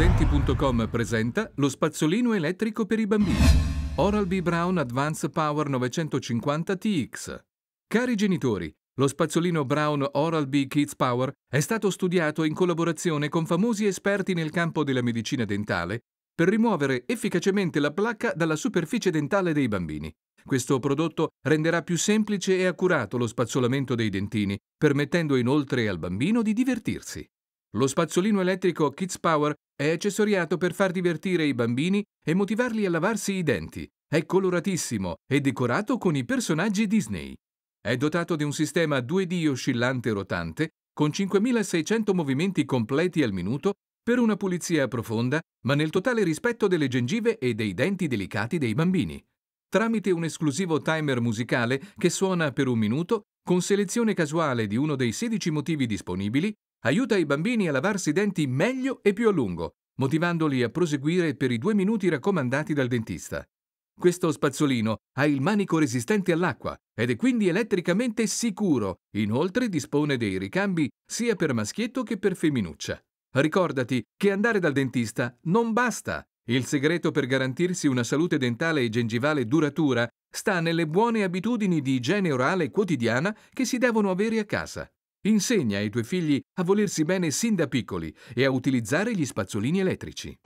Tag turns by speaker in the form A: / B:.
A: Studenti.com presenta lo spazzolino elettrico per i bambini. Oral B. Brown Advance Power 950 TX. Cari genitori, lo spazzolino Brown Oral B Kids Power è stato studiato in collaborazione con famosi esperti nel campo della medicina dentale per rimuovere efficacemente la placca dalla superficie dentale dei bambini. Questo prodotto renderà più semplice e accurato lo spazzolamento dei dentini, permettendo inoltre al bambino di divertirsi. Lo spazzolino elettrico Kids Power è accessoriato per far divertire i bambini e motivarli a lavarsi i denti. È coloratissimo e decorato con i personaggi Disney. È dotato di un sistema 2D oscillante rotante con 5600 movimenti completi al minuto per una pulizia profonda, ma nel totale rispetto delle gengive e dei denti delicati dei bambini. Tramite un esclusivo timer musicale che suona per un minuto con selezione casuale di uno dei 16 motivi disponibili, aiuta i bambini a lavarsi i denti meglio e più a lungo, motivandoli a proseguire per i due minuti raccomandati dal dentista. Questo spazzolino ha il manico resistente all'acqua ed è quindi elettricamente sicuro. Inoltre dispone dei ricambi sia per maschietto che per femminuccia. Ricordati che andare dal dentista non basta. Il segreto per garantirsi una salute dentale e gengivale duratura sta nelle buone abitudini di igiene orale quotidiana che si devono avere a casa. Insegna ai tuoi figli a volersi bene sin da piccoli e a utilizzare gli spazzolini elettrici.